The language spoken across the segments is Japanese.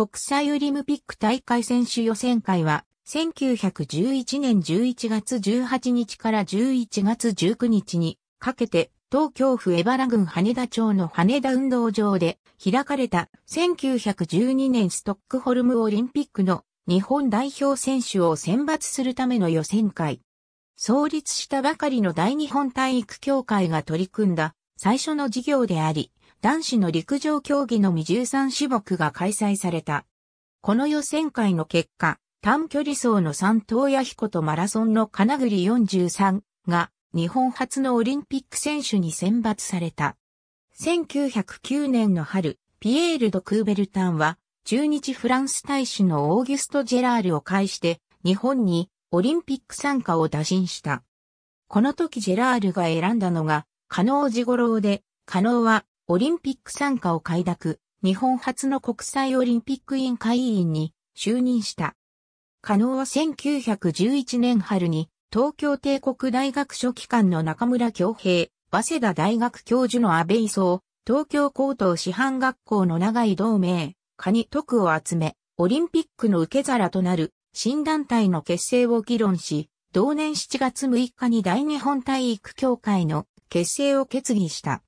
国際オリンピック大会選手予選会は、1911年11月18日から11月19日にかけて、東京府江原郡羽田町の羽田運動場で開かれた1912年ストックホルムオリンピックの日本代表選手を選抜するための予選会。創立したばかりの大日本体育協会が取り組んだ最初の事業であり、男子の陸上競技のみ13種目が開催された。この予選会の結果、短距離走の三東谷彦とマラソンの金栗43が日本初のオリンピック選手に選抜された。1909年の春、ピエール・ド・クーベルタンは中日フランス大使のオーギュスト・ジェラールを介して日本にオリンピック参加を打診した。この時ジェラールが選んだのが、カノー・ジゴロウで、カノーはオリンピック参加を快諾、日本初の国際オリンピック委員会委員に就任した。加納は1911年春に東京帝国大学書記官の中村京平、早稲田大学教授の安倍磯東京高等師範学校の長井同盟、カニ徳を集め、オリンピックの受け皿となる新団体の結成を議論し、同年7月6日に大日本体育協会の結成を決議した。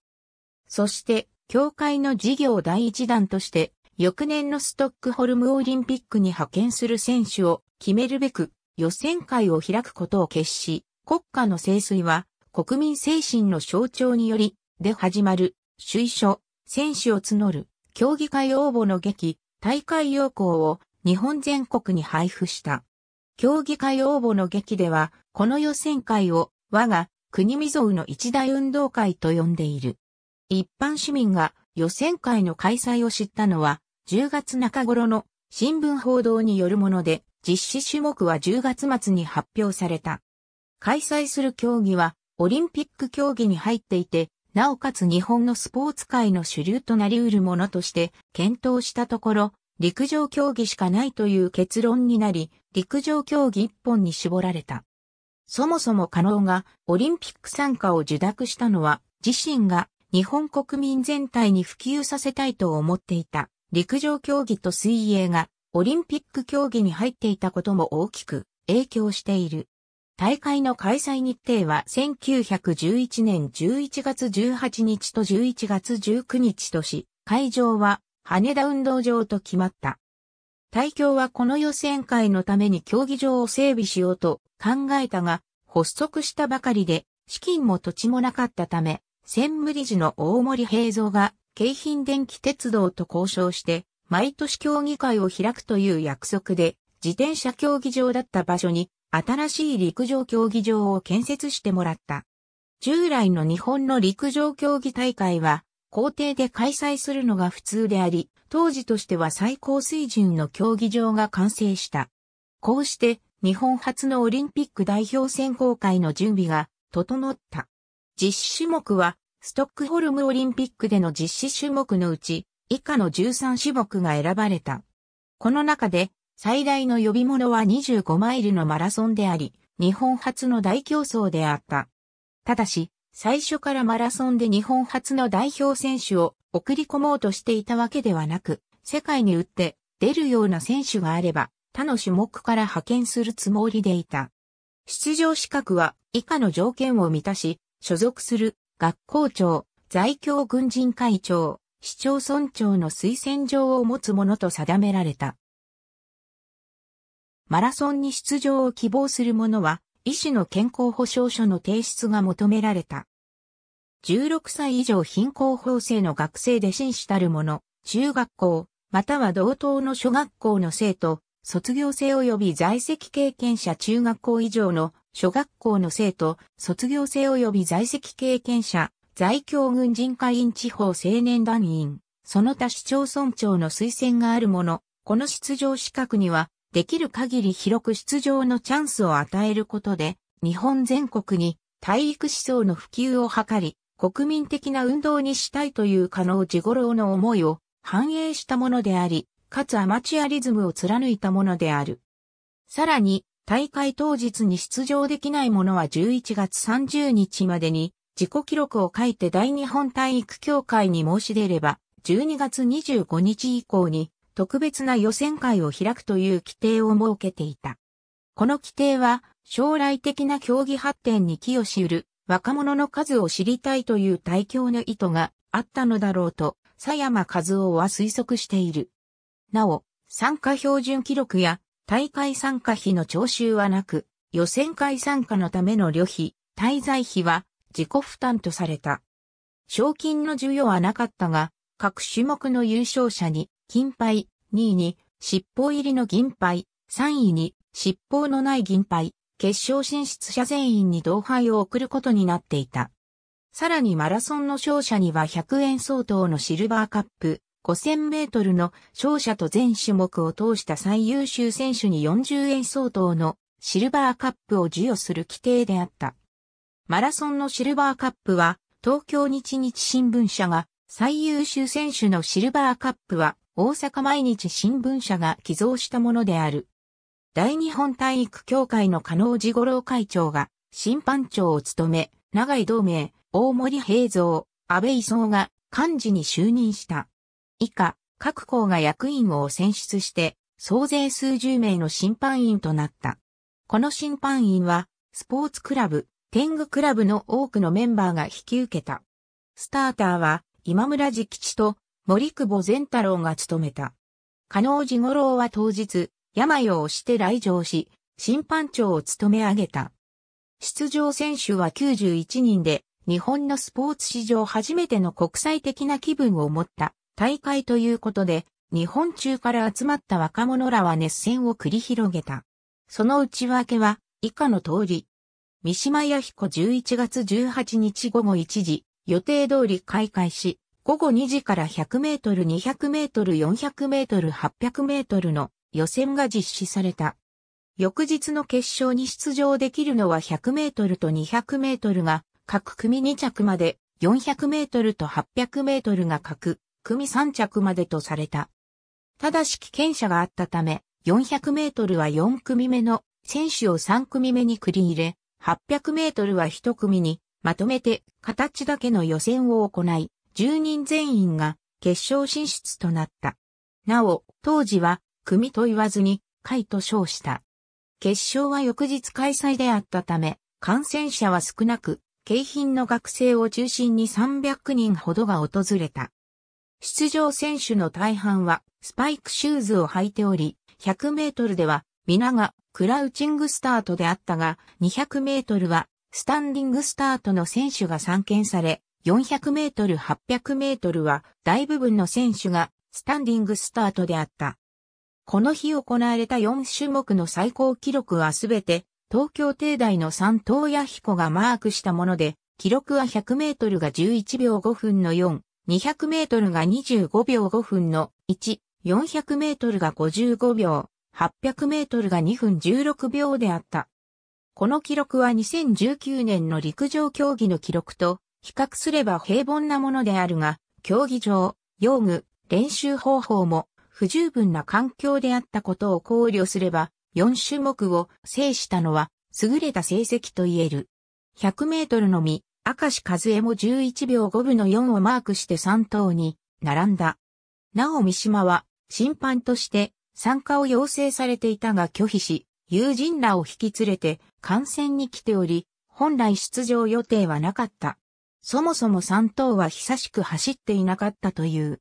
そして、協会の事業第一弾として、翌年のストックホルムオリンピックに派遣する選手を決めるべく予選会を開くことを決し、国家の清水は国民精神の象徴により、で始まる、首書、選手を募る、競技会応募の劇、大会要項を日本全国に配布した。競技会応募の劇では、この予選会を我が国未曾有の一大運動会と呼んでいる。一般市民が予選会の開催を知ったのは10月中頃の新聞報道によるもので実施種目は10月末に発表された。開催する競技はオリンピック競技に入っていて、なおかつ日本のスポーツ界の主流となり得るものとして検討したところ、陸上競技しかないという結論になり、陸上競技一本に絞られた。そもそも加納がオリンピック参加を受諾したのは、自身が日本国民全体に普及させたいと思っていた陸上競技と水泳がオリンピック競技に入っていたことも大きく影響している。大会の開催日程は1911年11月18日と11月19日とし、会場は羽田運動場と決まった。大協はこの予選会のために競技場を整備しようと考えたが、発足したばかりで資金も土地もなかったため、千無理事の大森平蔵が、京浜電気鉄道と交渉して、毎年協議会を開くという約束で、自転車競技場だった場所に、新しい陸上競技場を建設してもらった。従来の日本の陸上競技大会は、校庭で開催するのが普通であり、当時としては最高水準の競技場が完成した。こうして、日本初のオリンピック代表選考会の準備が整った。実施種目は、ストックホルムオリンピックでの実施種目のうち、以下の13種目が選ばれた。この中で、最大の呼び物は25マイルのマラソンであり、日本初の大競争であった。ただし、最初からマラソンで日本初の代表選手を送り込もうとしていたわけではなく、世界に打って出るような選手があれば、他の種目から派遣するつもりでいた。出場資格は以下の条件を満たし、所属する学校長、在京軍人会長、市町村長の推薦状を持つものと定められた。マラソンに出場を希望する者は、医師の健康保障書の提出が求められた。16歳以上貧困法制の学生で紳士たる者、中学校、または同等の小学校の生徒、卒業生及び在籍経験者中学校以上の小学校の生徒、卒業生及び在籍経験者、在京軍人会員地方青年団員、その他市町村長の推薦があるもの、この出場資格には、できる限り広く出場のチャンスを与えることで、日本全国に体育思想の普及を図り、国民的な運動にしたいという可能地五郎の思いを反映したものであり、かつアマチュアリズムを貫いたものである。さらに、大会当日に出場できない者は11月30日までに自己記録を書いて大日本体育協会に申し出れば、12月25日以降に特別な予選会を開くという規定を設けていた。この規定は将来的な競技発展に寄与し得る若者の数を知りたいという大教の意図があったのだろうと、佐山和夫は推測している。なお、参加標準記録や大会参加費の徴収はなく、予選会参加のための旅費、滞在費は自己負担とされた。賞金の授与はなかったが、各種目の優勝者に金杯、2位に尻尾入りの銀杯、3位に尻尾のない銀杯、決勝進出者全員に同杯を送ることになっていた。さらにマラソンの勝者には100円相当のシルバーカップ、5000メートルの勝者と全種目を通した最優秀選手に40円相当のシルバーカップを授与する規定であった。マラソンのシルバーカップは、東京日日新聞社が、最優秀選手のシルバーカップは、大阪毎日新聞社が寄贈したものである。大日本体育協会の加納治五郎会長が、審判長を務め、長井同盟、大森平蔵、安倍磯が、幹事に就任した。以下、各校が役員を選出して、総勢数十名の審判員となった。この審判員は、スポーツクラブ、天狗クラブの多くのメンバーが引き受けた。スターターは、今村直吉と森久保善太郎が務めた。加納寺五郎は当日、病を押して来場し、審判長を務め上げた。出場選手は91人で、日本のスポーツ史上初めての国際的な気分を持った大会ということで、日本中から集まった若者らは熱戦を繰り広げた。その内訳は、以下の通り。三島や彦11月18日午後1時、予定通り開会し、午後2時から100メートル、200メートル、400メートル、800メートルの予選が実施された。翌日の決勝に出場できるのは100メートルと200メートルが各組2着まで、400メートルと800メートルが各組3着までとされた。ただし危険者があったため、400メートルは4組目の選手を3組目に繰り入れ、800メートルは1組にまとめて形だけの予選を行い、10人全員が決勝進出となった。なお、当時は組と言わずに会と称した。決勝は翌日開催であったため、感染者は少なく、景品の学生を中心に300人ほどが訪れた。出場選手の大半はスパイクシューズを履いており、100メートルでは皆がクラウチングスタートであったが、200メートルはスタンディングスタートの選手が散見され、400メートル、800メートルは大部分の選手がスタンディングスタートであった。この日行われた4種目の最高記録はすべて東京帝大の三東谷彦がマークしたもので、記録は100メートルが11秒5分の4、200メートルが25秒5分の1、400メートルが55秒、800メートルが2分16秒であった。この記録は2019年の陸上競技の記録と比較すれば平凡なものであるが、競技場、用具、練習方法も不十分な環境であったことを考慮すれば、4種目を制したのは優れた成績と言える。100メートルのみ明石和江も11秒5分の4をマークして3頭に並んだ。なお三島は審判として参加を要請されていたが拒否し、友人らを引き連れて観戦に来ており、本来出場予定はなかった。そもそも3等は久しく走っていなかったという。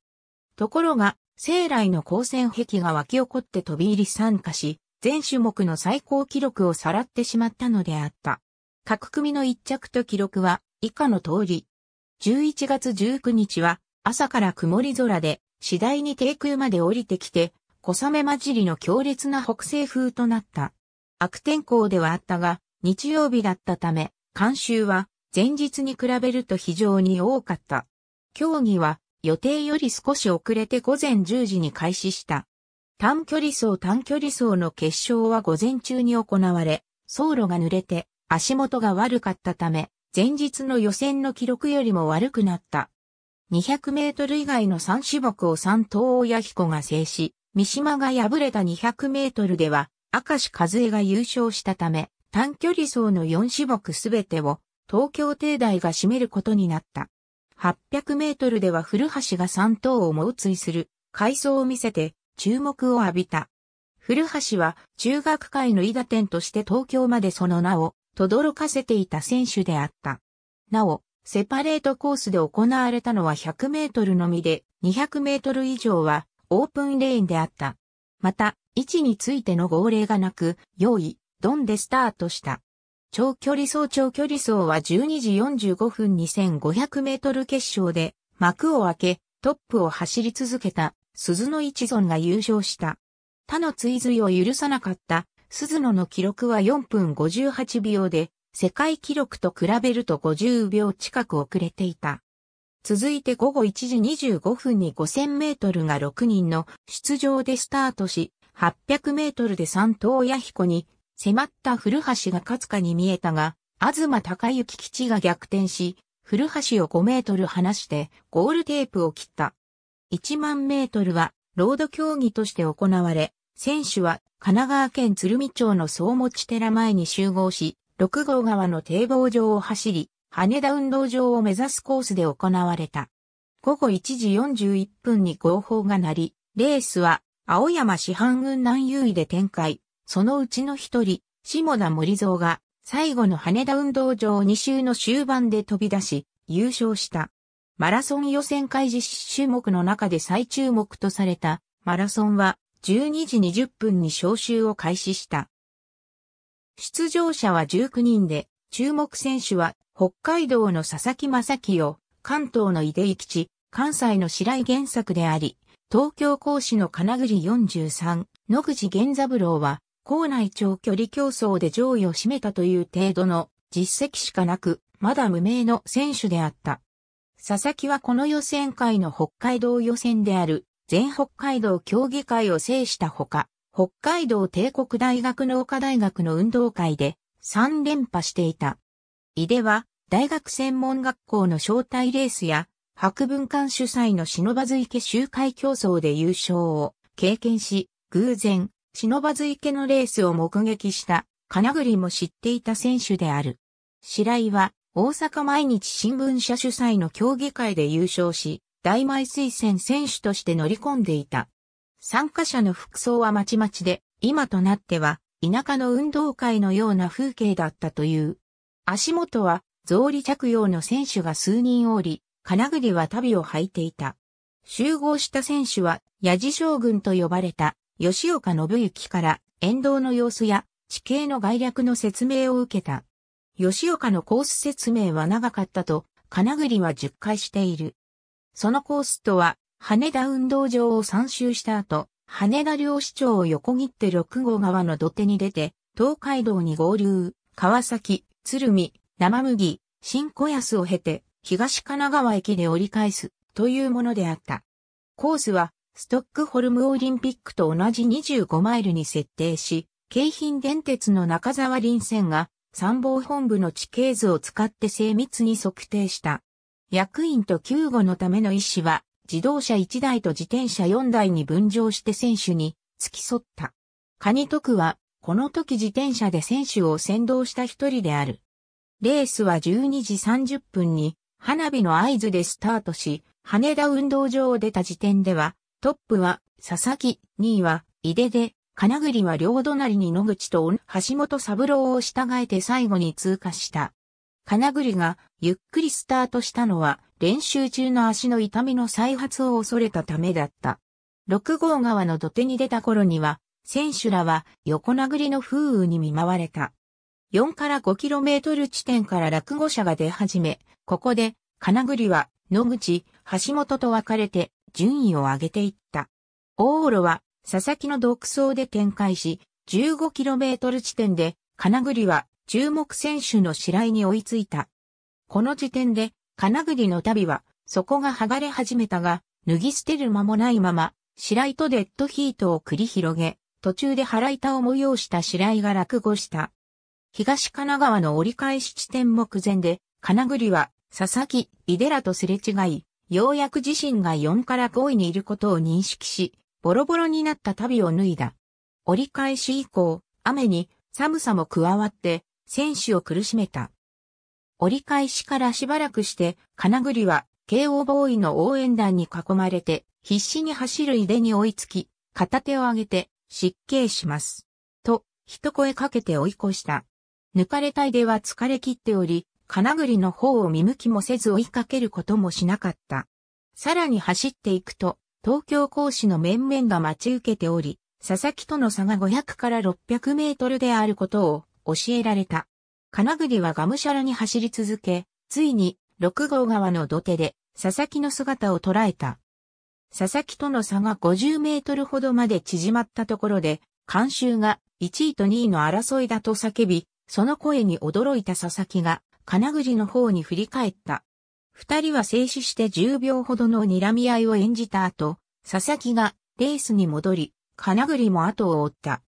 ところが、生来の光線壁が湧き起こって飛び入り参加し、全種目の最高記録をさらってしまったのであった。各組の一着と記録は以下の通り。11月19日は朝から曇り空で次第に低空まで降りてきて小雨混じりの強烈な北西風となった。悪天候ではあったが日曜日だったため監修は前日に比べると非常に多かった。競技は予定より少し遅れて午前10時に開始した。短距離走短距離走の決勝は午前中に行われ、走路が濡れて足元が悪かったため、前日の予選の記録よりも悪くなった。200メートル以外の3種目を3頭親彦が制し、三島が敗れた200メートルでは、明石和江が優勝したため、短距離走の4種目すべてを東京帝大が占めることになった。800メートルでは古橋が3頭を猛追する回想を見せて注目を浴びた。古橋は中学界の伊田店として東京までその名を轟かせていた選手であった。なお、セパレートコースで行われたのは100メートルのみで、200メートル以上はオープンレーンであった。また、位置についての号令がなく、用意、ドンでスタートした。長距離走長距離走は12時45分2500メートル決勝で幕を開け、トップを走り続けた鈴の一存が優勝した。他の追随を許さなかった鈴野の記録は4分58秒で、世界記録と比べると50秒近く遅れていた。続いて午後1時25分に5000メートルが6人の出場でスタートし、800メートルで三東八彦に迫った古橋が勝つかに見えたが、東隆之吉が逆転し、古橋を5メートル離してゴールテープを切った。1万メートルはロード競技として行われ、選手は神奈川県鶴見町の総持寺前に集合し、6号川の堤防上を走り、羽田運動場を目指すコースで行われた。午後1時41分に号砲が鳴り、レースは青山市半軍南優位で展開。そのうちの一人、下田森蔵が最後の羽田運動場2周の終盤で飛び出し、優勝した。マラソン予選会実種目の中で最注目とされたマラソンは12時20分に招集を開始した。出場者は19人で、注目選手は北海道の佐々木正清、関東の井出吉、関西の白井原作であり、東京講師の金栗43、野口源三郎は、校内長距離競争で上位を占めたという程度の実績しかなく、まだ無名の選手であった。佐々木はこの予選会の北海道予選である全北海道協議会を制したほか、北海道帝国大学農科大学の運動会で3連覇していた。井出は大学専門学校の招待レースや博文館主催の忍池周回競争で優勝を経験し、偶然、忍池のレースを目撃した金栗も知っていた選手である。白井は大阪毎日新聞社主催の競技会で優勝し、大枚推薦選手として乗り込んでいた。参加者の服装はまちまちで、今となっては田舎の運動会のような風景だったという。足元は草履着用の選手が数人おり、金栗は足袋を履いていた。集合した選手は、矢地将軍と呼ばれた吉岡信之から沿道の様子や地形の概略の説明を受けた。吉岡のコース説明は長かったと、金栗は10回している。そのコースとは、羽田運動場を3周した後、羽田両市町を横切って6号川の土手に出て、東海道に合流、川崎、鶴見、生麦、新小安を経て、東神奈川駅で折り返す、というものであった。コースは、ストックホルムオリンピックと同じ25マイルに設定し、京浜電鉄の中沢林線が、参謀本部の地形図を使って精密に測定した。役員と救護のための医師は、自動車1台と自転車4台に分乗して選手に付き添った。カニトクは、この時自転車で選手を先導した一人である。レースは12時30分に花火の合図でスタートし、羽田運動場を出た時点では、トップは佐々木、2位は井出で、金栗は両隣に野口と橋本三郎を従えて最後に通過した。金栗がゆっくりスタートしたのは練習中の足の痛みの再発を恐れたためだった。6号川の土手に出た頃には、選手らは横殴りの風雨に見舞われた。4から 5km 地点から落語者が出始め、ここで金栗は野口、橋本と分かれて順位を上げていった。大路は佐々木の独走で展開し、15km 地点で金栗は注目選手の白井に追いついた。この時点で、金栗の旅は、底が剥がれ始めたが、脱ぎ捨てる間もないまま、白井とデッドヒートを繰り広げ、途中で腹板を催した白井が落語した。東神奈川の折り返し地点目前で、金栗は、佐々木、井寺とすれ違い、ようやく自身が4から5位にいることを認識し、ボロボロになった旅を脱いだ。折り返し以降、雨に寒さも加わって、選手を苦しめた。折り返しからしばらくして、金栗は、慶応ボーイの応援団に囲まれて、必死に走る井出に追いつき、片手を上げて、失敬します。と、一声かけて追い越した。抜かれた井出は疲れ切っており、金栗の方を見向きもせず追いかけることもしなかった。さらに走っていくと、東京講師の面々が待ち受けており、佐々木との差が500から600メートルであることを教えられた。金栗はがむしゃらに走り続け、ついに六号川の土手で佐々木の姿を捉えた。佐々木との差が50メートルほどまで縮まったところで、監修が1位と2位の争いだと叫び、その声に驚いた佐々木が金栗の方に振り返った。二人は静止して10秒ほどの睨み合いを演じた後、佐々木がレースに戻り、金栗も後を追った。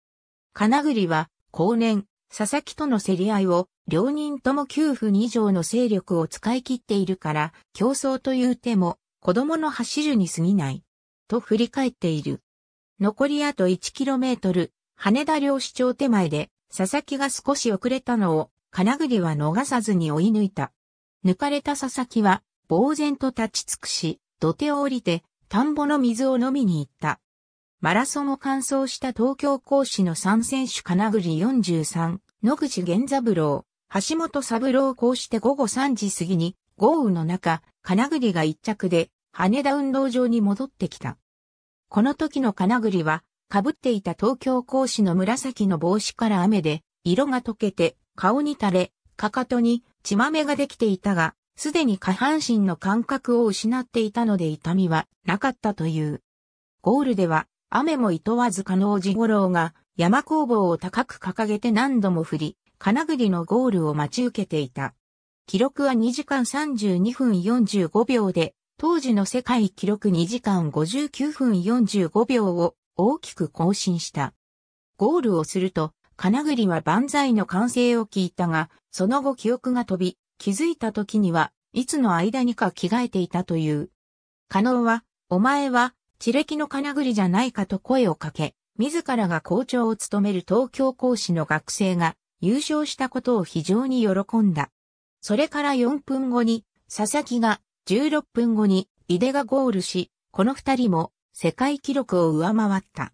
金栗は、後年、佐々木との競り合いを、両人とも9分以上の勢力を使い切っているから、競争という手も、子供の走るに過ぎない。と振り返っている。残りあと 1km、羽田両市町手前で、佐々木が少し遅れたのを、金栗は逃さずに追い抜いた。抜かれた佐々木は、呆然と立ち尽くし、土手を降りて、田んぼの水を飲みに行った。マラソンを完走した東京講師の3選手金栗43、野口源三郎、橋本三郎こうして午後3時過ぎに豪雨の中、金栗が一着で羽田運動場に戻ってきた。この時の金栗は、被っていた東京講師の紫の帽子から雨で、色が溶けて、顔に垂れ、かかとに血豆ができていたが、すでに下半身の感覚を失っていたので痛みはなかったという。ゴールでは、雨も厭わず加納寺五郎が山工房を高く掲げて何度も降り、金栗のゴールを待ち受けていた。記録は2時間32分45秒で、当時の世界記録2時間59分45秒を大きく更新した。ゴールをすると、金栗は万歳の歓声を聞いたが、その後記憶が飛び、気づいた時には、いつの間にか着替えていたという。加納は、お前は、地歴の金栗じゃないかと声をかけ、自らが校長を務める東京講師の学生が優勝したことを非常に喜んだ。それから4分後に、佐々木が、16分後に、井出がゴールし、この二人も世界記録を上回った。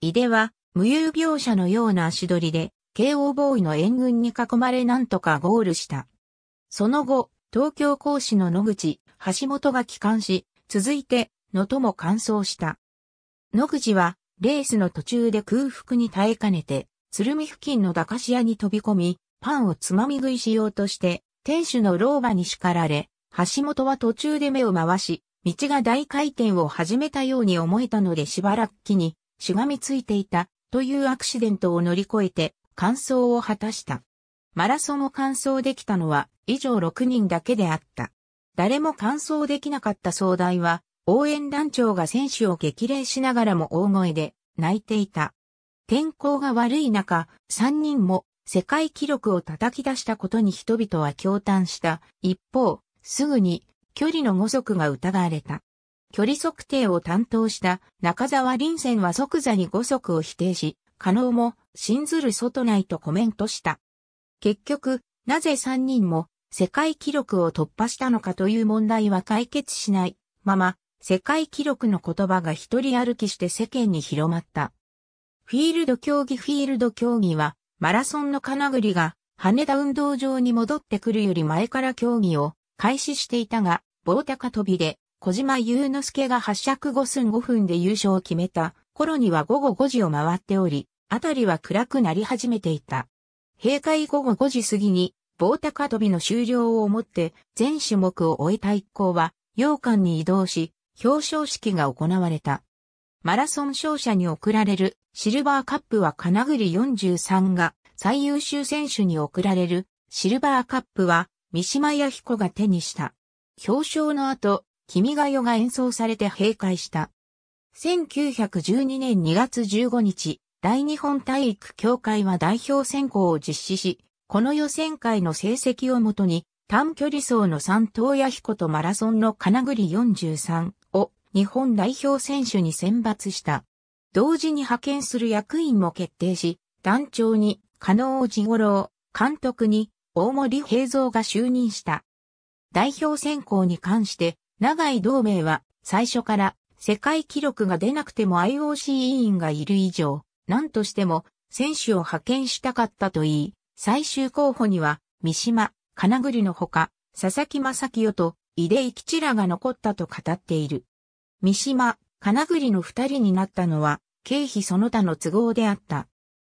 井出は、無遊描写のような足取りで、慶応ボーイの援軍に囲まれなんとかゴールした。その後、東京講師の野口、橋本が帰還し、続いて、のとも乾燥した。野口は、レースの途中で空腹に耐えかねて、鶴見付近の駄菓子屋に飛び込み、パンをつまみ食いしようとして、店主の老婆に叱られ、橋本は途中で目を回し、道が大回転を始めたように思えたのでしばらく気に、しがみついていた、というアクシデントを乗り越えて、完走を果たした。マラソンを完走できたのは、以上6人だけであった。誰も完走できなかった壮大は、応援団長が選手を激励しながらも大声で泣いていた。天候が悪い中、3人も世界記録を叩き出したことに人々は驚嘆した。一方、すぐに距離の5足が疑われた。距離測定を担当した中沢林戦は即座に5足を否定し、可能も信ずる外ないとコメントした。結局、なぜ3人も世界記録を突破したのかという問題は解決しないまま世界記録の言葉が一人歩きして世間に広まった。フィールド競技フィールド競技は、マラソンの金栗が羽田運動場に戻ってくるより前から競技を開始していたが、棒高跳びで小島祐之介が発区5寸5分で優勝を決めた頃には午後5時を回っており、あたりは暗くなり始めていた。閉会午後5時過ぎに棒高跳びの終了をもって全種目を終えた一行は、洋館に移動し、表彰式が行われた。マラソン勝者に贈られるシルバーカップは金栗43が最優秀選手に贈られるシルバーカップは三島弥彦が手にした。表彰の後、君が代が演奏されて閉会した。1912年2月15日、大日本体育協会は代表選考を実施し、この予選会の成績をもとに、短距離走の三等弥彦とマラソンの金栗43、日本代表選手に選抜した。同時に派遣する役員も決定し、団長に加納治五郎、監督に大森平蔵が就任した。代表選考に関して、長井同盟は最初から世界記録が出なくても IOC 委員がいる以上、何としても選手を派遣したかったと言い、最終候補には三島、金栗のほか、佐々木正清と井出井吉らが残ったと語っている。三島、金栗の二人になったのは、経費その他の都合であった。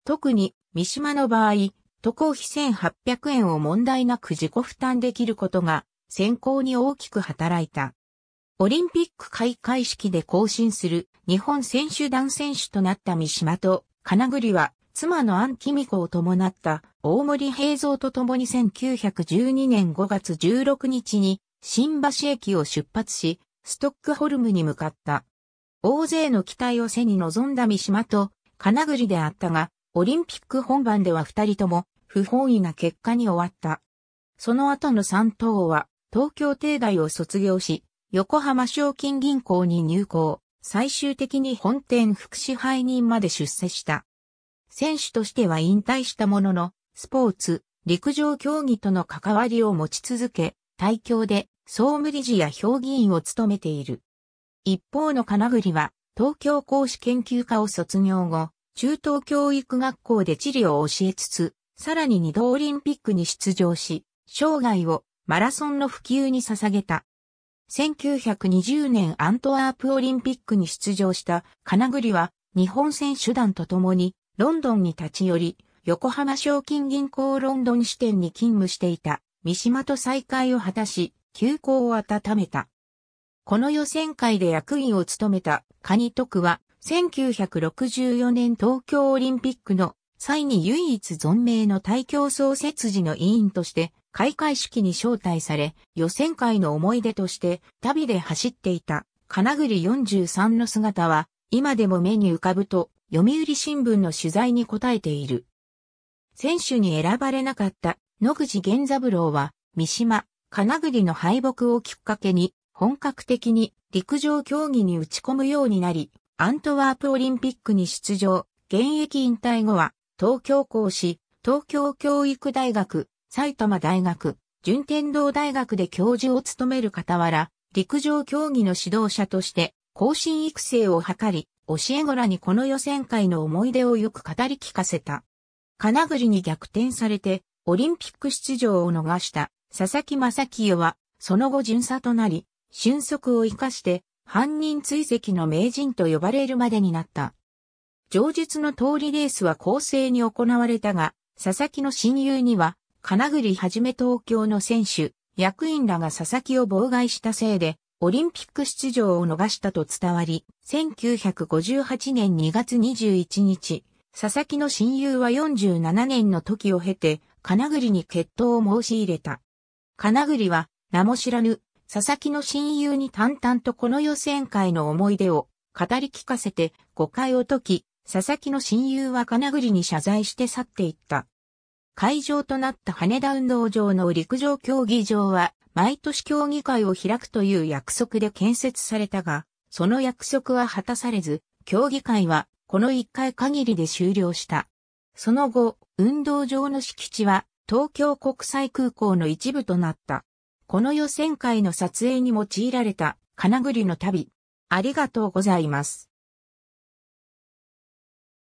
特に、三島の場合、渡航費1800円を問題なく自己負担できることが、先行に大きく働いた。オリンピック開会式で更新する日本選手団選手となった三島と金栗は妻の安貴美子を伴った大森平蔵と共に1912年5月16日に新橋駅を出発し、ストックホルムに向かった。大勢の期待を背に臨んだ三島と金栗であったが、オリンピック本番では二人とも不本意な結果に終わった。その後の三等は東京帝大を卒業し、横浜賞金銀行に入行、最終的に本店副支配人まで出世した。選手としては引退したものの、スポーツ、陸上競技との関わりを持ち続け、大教で総務理事や評議員を務めている。一方の金栗は、東京講師研究科を卒業後、中東教育学校で地理を教えつつ、さらに二度オリンピックに出場し、生涯をマラソンの普及に捧げた。1920年アントワープオリンピックに出場した金栗は、日本選手団と共にロンドンに立ち寄り、横浜賞金銀行ロンドン支店に勤務していた三島と再会を果たし、休校を温めた。この予選会で役員を務めたカニトクは、1964年東京オリンピックの際に唯一存命の大競争設置の委員として、開会式に招待され、予選会の思い出として、旅で走っていた、金栗43の姿は、今でも目に浮かぶと、読売新聞の取材に答えている。選手に選ばれなかった野口源三郎は、三島、金栗の敗北をきっかけに、本格的に陸上競技に打ち込むようになり、アントワープオリンピックに出場、現役引退後は、東京講師、東京教育大学、埼玉大学、順天堂大学で教授を務める傍ら、陸上競技の指導者として、更進育成を図り、教え子らにこの予選会の思い出をよく語り聞かせた。金栗に逆転されて、オリンピック出場を逃した佐々木正清は、その後巡査となり、俊足を生かして、犯人追跡の名人と呼ばれるまでになった。上述の通りレースは公正に行われたが、佐々木の親友には、金栗はじめ東京の選手、役員らが佐々木を妨害したせいで、オリンピック出場を逃したと伝わり、1958年2月21日、佐々木の親友は47年の時を経て、金栗に決闘を申し入れた。金栗は、名も知らぬ、佐々木の親友に淡々とこの予選会の思い出を語り聞かせて誤解を解き、佐々木の親友は金栗に謝罪して去っていった。会場となった羽田運動場の陸上競技場は、毎年競技会を開くという約束で建設されたが、その約束は果たされず、競技会はこの1回限りで終了した。その後、運動場の敷地は東京国際空港の一部となった。この予選会の撮影に用いられた金栗の旅。ありがとうございます。